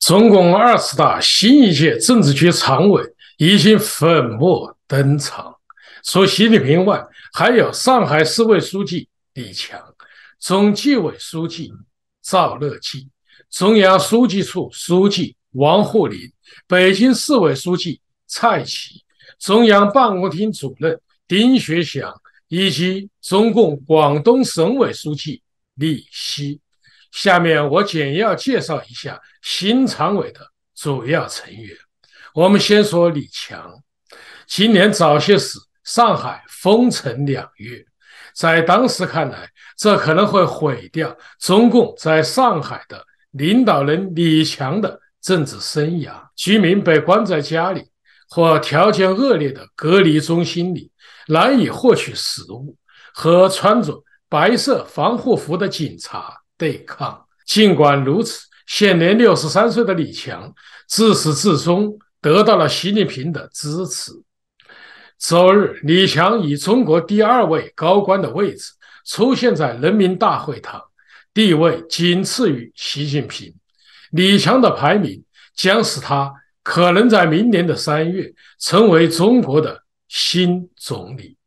中共二十大新一届政治局常委已经粉墨登场，除习近平外，还有上海市委书记李强、中纪委书记赵乐际、中央书记处书记王沪宁、北京市委书记蔡奇、中央办公厅主任丁学祥，以及中共广东省委书记李希。下面我简要介绍一下新常委的主要成员。我们先说李强。今年早些时，上海封城两月，在当时看来，这可能会毁掉中共在上海的领导人李强的政治生涯。居民被关在家里或条件恶劣的隔离中心里，难以获取食物和穿着白色防护服的警察。对抗。尽管如此，现年六十三岁的李强自始至终得到了习近平的支持。周日，李强以中国第二位高官的位置出现在人民大会堂，地位仅次于习近平。李强的排名将使他可能在明年的三月成为中国的新总理。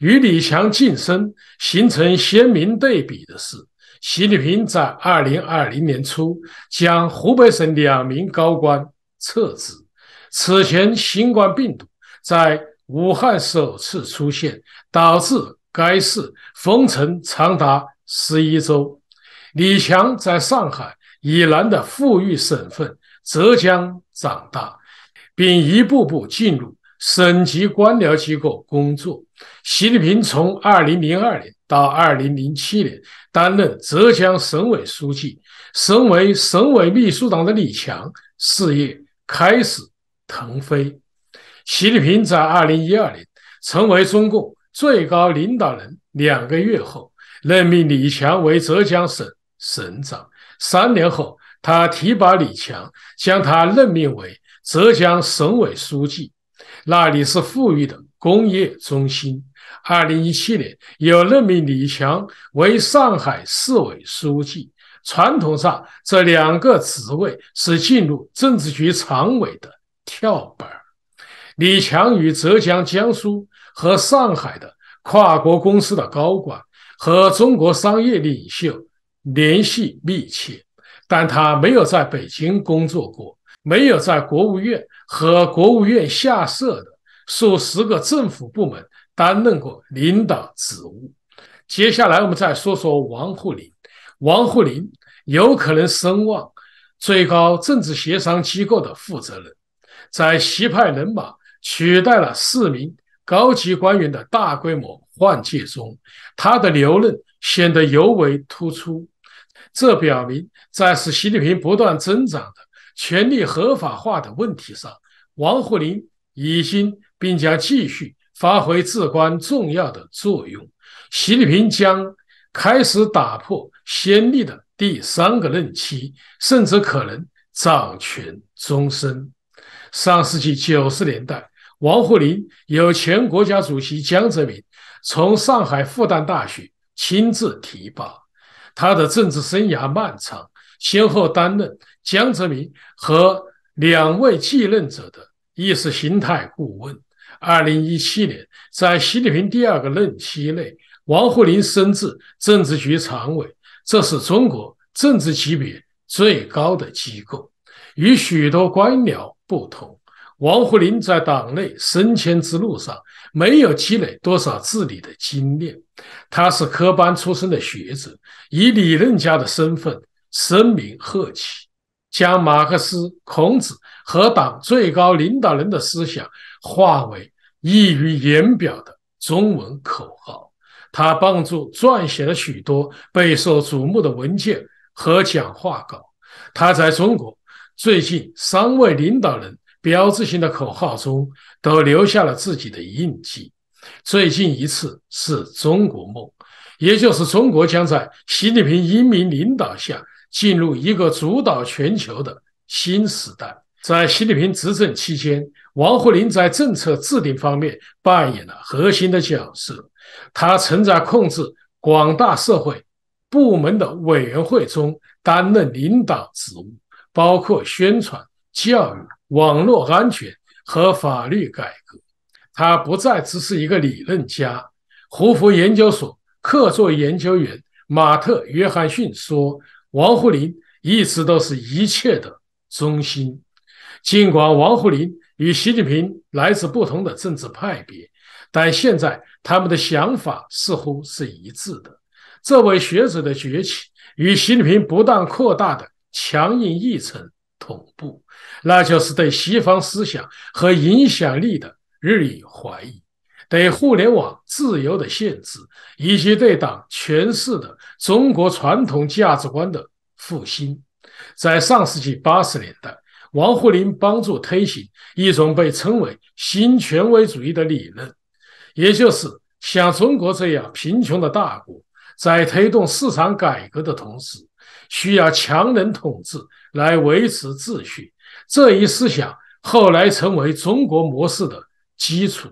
与李强晋升形成鲜明对比的是。习近平在2020年初将湖北省两名高官撤职。此前，新冠病毒在武汉首次出现，导致该市封城长达11周。李强在上海以南的富裕省份浙江长大，并一步步进入省级官僚机构工作。习近平从2002年到2007年担任浙江省委书记、省委、省委秘书长的李强事业开始腾飞。习近平在2012年成为中共最高领导人两个月后，任命李强为浙江省省长。三年后，他提拔李强，将他任命为浙江省委书记。那里是富裕的。工业中心。二零一七年，又任命李强为上海市委书记。传统上，这两个职位是进入政治局常委的跳板。李强与浙江、江苏和上海的跨国公司的高管和中国商业领袖联系密切，但他没有在北京工作过，没有在国务院和国务院下设的。数十个政府部门担任过领导职务。接下来，我们再说说王沪宁。王沪宁有可能声望最高政治协商机构的负责人，在西派人马取代了四名高级官员的大规模换届中，他的留任显得尤为突出。这表明，在使习近平不断增长的权力合法化的问题上，王沪宁已经。并将继续发挥至关重要的作用。习近平将开始打破先例的第三个任期，甚至可能掌权终身。上世纪九十年代，王沪宁由前国家主席江泽民从上海复旦大学亲自提拔。他的政治生涯漫长，先后担任江泽民和两位继任者的意识形态顾问。二零一七年，在习近平第二个任期内，王沪宁升至政治局常委，这是中国政治级别最高的机构。与许多官僚不同，王沪宁在党内升迁之路上没有积累多少治理的经验。他是科班出身的学者，以理论家的身份声名鹤起。将马克思、孔子和党最高领导人的思想化为溢于言表的中文口号。他帮助撰写了许多备受瞩目的文件和讲话稿。他在中国最近三位领导人标志性的口号中都留下了自己的印记。最近一次是中国梦，也就是中国将在习近平英明领导下。进入一个主导全球的新时代。在习近平执政期间，王沪宁在政策制定方面扮演了核心的角色。他曾在控制广大社会部门的委员会中担任领导职务，包括宣传教育、网络安全和法律改革。他不再只是一个理论家。胡佛研究所客座研究员马特·约翰逊说。王沪宁一直都是一切的中心，尽管王沪宁与习近平来自不同的政治派别，但现在他们的想法似乎是一致的。这位学者的崛起与习近平不断扩大的强硬议程同步，那就是对西方思想和影响力的日益怀疑。对互联网自由的限制，以及对党诠释的中国传统价值观的复兴，在上世纪八十年代，王沪宁帮助推行一种被称为“新权威主义”的理论，也就是像中国这样贫穷的大国，在推动市场改革的同时，需要强人统治来维持秩序。这一思想后来成为中国模式的基础。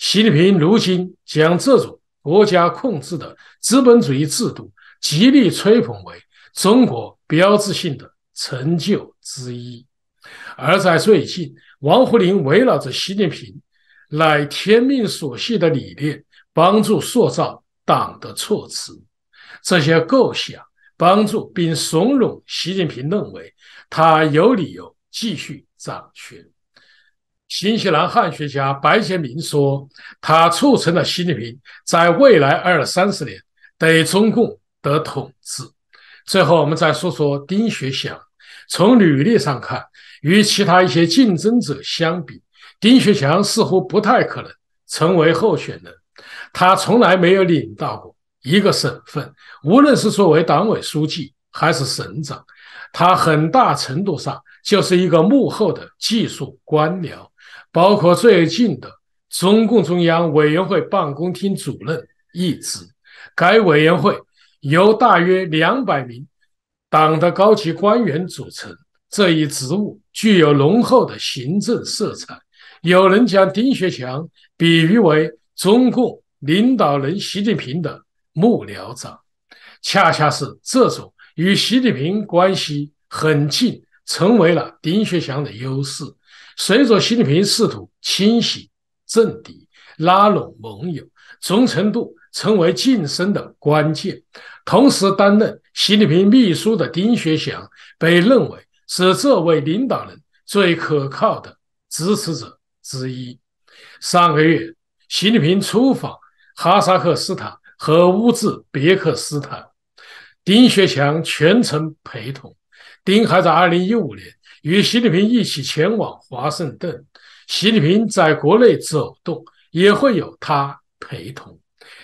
习近平如今将这种国家控制的资本主义制度极力吹捧为中国标志性的成就之一，而在最近，王沪宁围绕着习近平乃天命所系的理念，帮助塑造党的措辞。这些构想帮助并怂恿习近平认为他有理由继续掌权。新西兰汉学家白先明说：“他促成了习近平在未来二三十年对中共的统治。”最后，我们再说说丁学祥。从履历上看，与其他一些竞争者相比，丁学祥似乎不太可能成为候选人。他从来没有领到过一个省份，无论是作为党委书记还是省长，他很大程度上就是一个幕后的技术官僚。包括最近的中共中央委员会办公厅主任一职，该委员会由大约两百名党的高级官员组成。这一职务具有浓厚的行政色彩。有人将丁学强比喻为中共领导人习近平的幕僚长，恰恰是这种与习近平关系很近。成为了丁学祥的优势。随着习近平试图清洗政敌、拉拢盟友，忠诚度成为晋升的关键。同时担任习近平秘书的丁学祥被认为是这位领导人最可靠的支持者之一。上个月，习近平出访哈萨克斯坦和乌兹别克斯坦，丁学祥全程陪同。丁还在2015年与习近平一起前往华盛顿。习近平在国内走动也会有他陪同。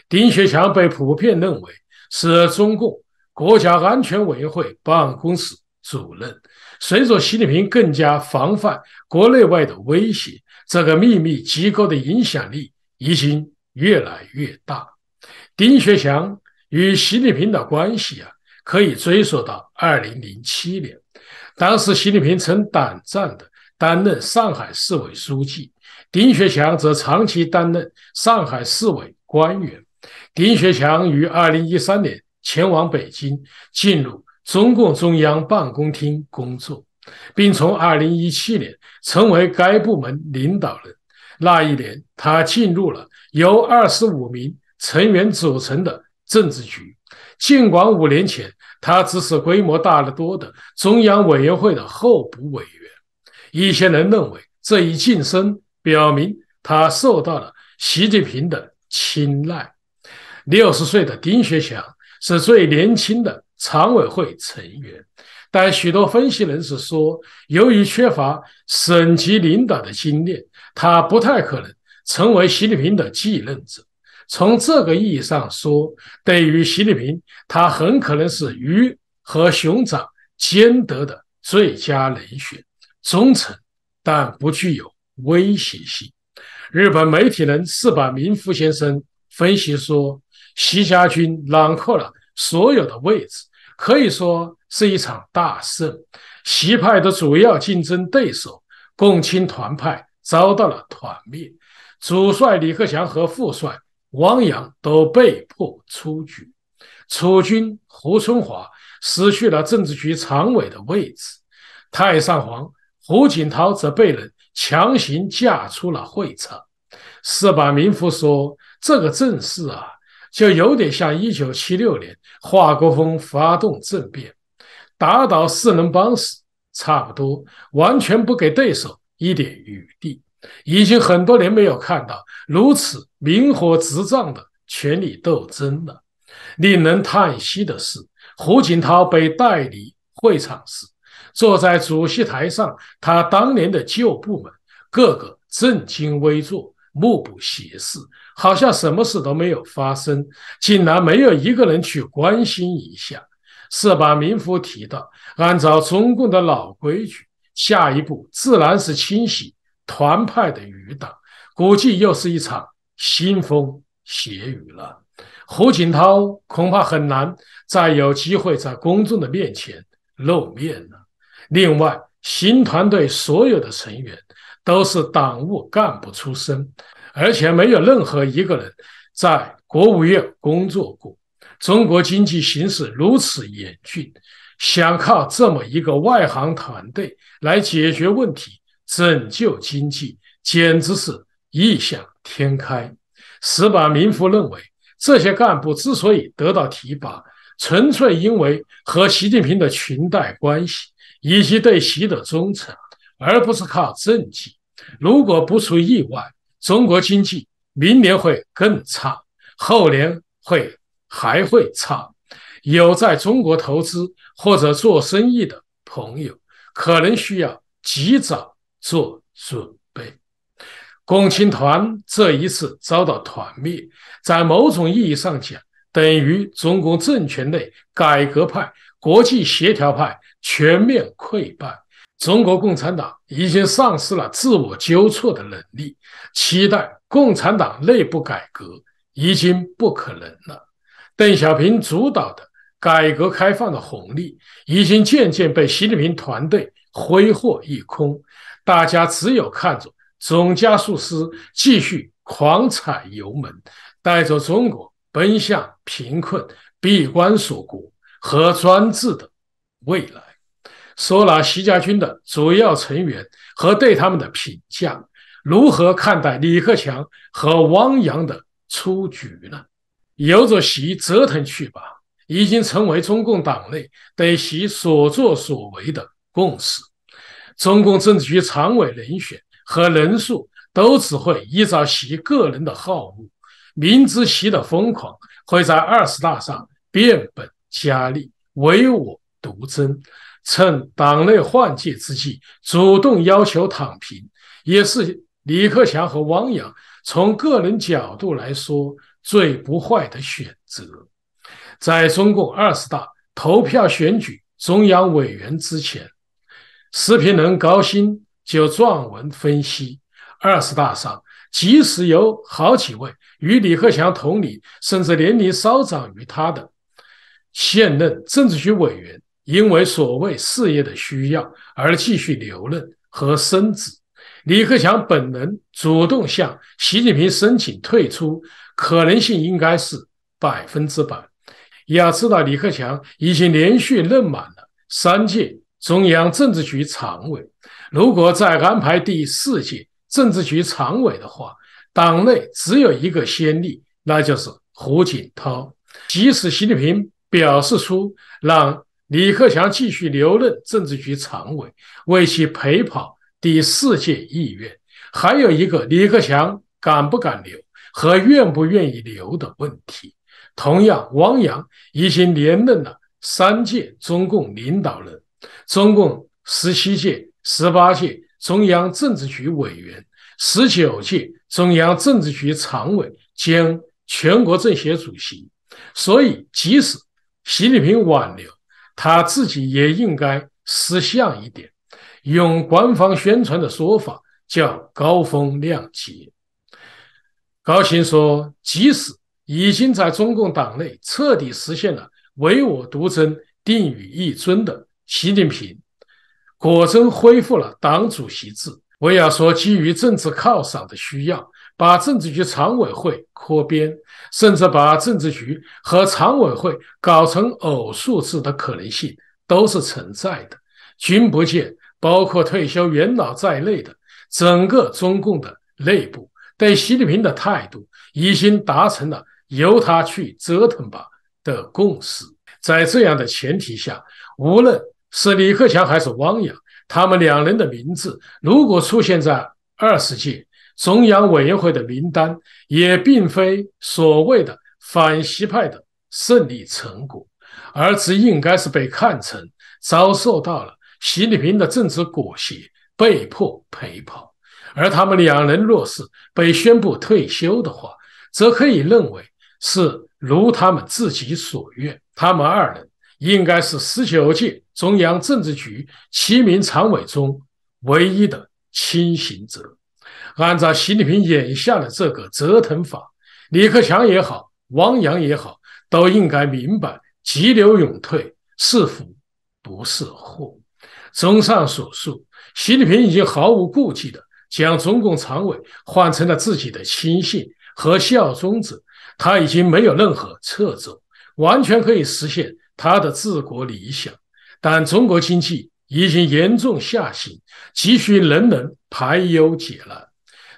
丁学强被普遍认为是中共国家安全委员会办公室主任。随着习近平更加防范国内外的威胁，这个秘密机构的影响力已经越来越大。丁学强与习近平的关系啊。可以追溯到二零零七年，当时习近平曾短暂的担任上海市委书记，丁学强则长期担任上海市委官员。丁学强于二零一三年前往北京，进入中共中央办公厅工作，并从二零一七年成为该部门领导人。那一年，他进入了由二十五名成员组成的政治局。尽管五年前，他只是规模大得多的中央委员会的候补委员。一些人认为，这一晋升表明他受到了习近平的青睐。六十岁的丁学祥是最年轻的常委会成员，但许多分析人士说，由于缺乏省级领导的经验，他不太可能成为习近平的继任者。从这个意义上说，对于习近平，他很可能是鱼和熊掌兼得的最佳人选，忠诚但不具有威胁性。日本媒体人四坂明夫先生分析说，习家军囊括了所有的位置，可以说是一场大胜。习派的主要竞争对手共青团派遭到了团灭，主帅李克强和副帅。汪洋都被迫出局，楚军胡春华失去了政治局常委的位置，太上皇胡锦涛则被人强行架出了会场。四把民夫说：“这个阵势啊，就有点像一九七六年华国锋发动政变，打倒四人帮时，差不多完全不给对手一点余地。”已经很多年没有看到如此明火执仗的权力斗争了。令人叹息的是，胡锦涛被带离会场时，坐在主席台上，他当年的旧部门个个正襟危坐，目不斜视，好像什么事都没有发生，竟然没有一个人去关心一下。是把民夫提到，按照中共的老规矩，下一步自然是清洗。团派的余党，估计又是一场腥风血雨了。胡锦涛恐怕很难再有机会在公众的面前露面了。另外，新团队所有的成员都是党务干部出身，而且没有任何一个人在国务院工作过。中国经济形势如此严峻，想靠这么一个外行团队来解决问题。拯救经济简直是异想天开。石马民夫认为，这些干部之所以得到提拔，纯粹因为和习近平的裙带关系以及对习的忠诚，而不是靠政绩。如果不出意外，中国经济明年会更差，后年会还会差。有在中国投资或者做生意的朋友，可能需要及早。做准备，共青团这一次遭到团灭，在某种意义上讲，等于中共政权内改革派、国际协调派全面溃败。中国共产党已经丧失了自我纠错的能力，期待共产党内部改革已经不可能了。邓小平主导的改革开放的红利已经渐渐被习近平团队挥霍一空。大家只有看着总加速师继续狂踩油门，带着中国奔向贫困、闭关锁国和专制的未来。说拿习家军的主要成员和对他们的评价，如何看待李克强和汪洋的出局呢？由着习折腾去吧，已经成为中共党内对习所作所为的共识。中共政治局常委人选和人数都只会依照其个人的好恶，明知其的疯狂会在二十大上变本加厉，唯我独尊，趁党内换届之际主动要求躺平，也是李克强和汪洋从个人角度来说最不坏的选择。在中共二十大投票选举中央委员之前。习近人高兴就撰文分析二十大上，即使有好几位与李克强同龄，甚至年龄稍长于他的现任政治局委员，因为所谓事业的需要而继续留任和升职。李克强本人主动向习近平申请退出，可能性应该是百分之百。要知道，李克强已经连续任满了三届。中央政治局常委，如果再安排第四届政治局常委的话，党内只有一个先例，那就是胡锦涛。即使习近平表示出让李克强继续留任政治局常委，为其陪跑第四届意愿，还有一个李克强敢不敢留和愿不愿意留的问题。同样，汪洋已经连任了三届中共领导人。中共十七届、十八届中央政治局委员，十九届中央政治局常委兼全国政协主席，所以即使习近平挽留，他自己也应该识相一点。用官方宣传的说法叫“高风亮节”。高青说，即使已经在中共党内彻底实现了唯我独尊、定宇一尊的。习近平果真恢复了党主席制。我要说基于政治犒赏的需要，把政治局常委会扩编，甚至把政治局和常委会搞成偶数字的可能性都是存在的。君不见，包括退休元老在内的整个中共的内部，对习近平的态度已经达成了“由他去折腾吧”的共识。在这样的前提下，无论是李克强还是汪洋？他们两人的名字如果出现在二十届中央委员会的名单，也并非所谓的反习派的胜利成果，而只应该是被看成遭受到了习近平的政治裹挟，被迫陪跑。而他们两人若是被宣布退休的话，则可以认为是如他们自己所愿。他们二人。应该是十九届中央政治局七名常委中唯一的清醒者。按照习近平眼下的这个折腾法，李克强也好，汪洋也好，都应该明白急流勇退是福不是祸。综上所述，习近平已经毫无顾忌地将中共常委换成了自己的亲信和效忠者，他已经没有任何掣肘，完全可以实现。他的治国理想，但中国经济已经严重下行，急需人人排忧解难，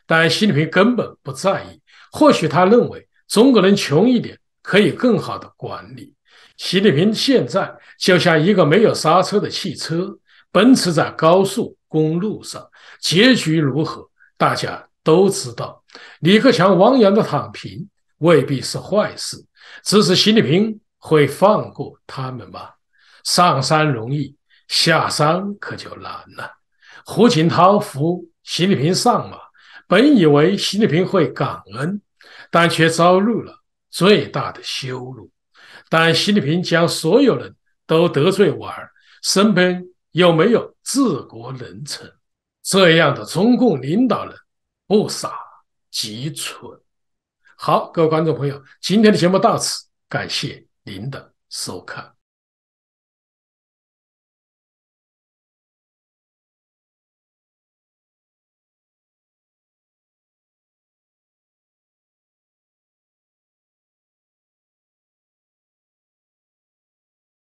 但习近平根本不在意。或许他认为中国人穷一点可以更好的管理。习近平现在就像一个没有刹车的汽车，奔驰在高速公路上，结局如何，大家都知道。李克强、汪洋的躺平未必是坏事，只是习近平。会放过他们吗？上山容易，下山可就难了。胡锦涛扶习近平上马，本以为习近平会感恩，但却遭遇了最大的羞辱。但习近平将所有人都得罪完，身边又没有治国能臣？这样的中共领导人不傻即蠢。好，各位观众朋友，今天的节目到此，感谢。您的收看。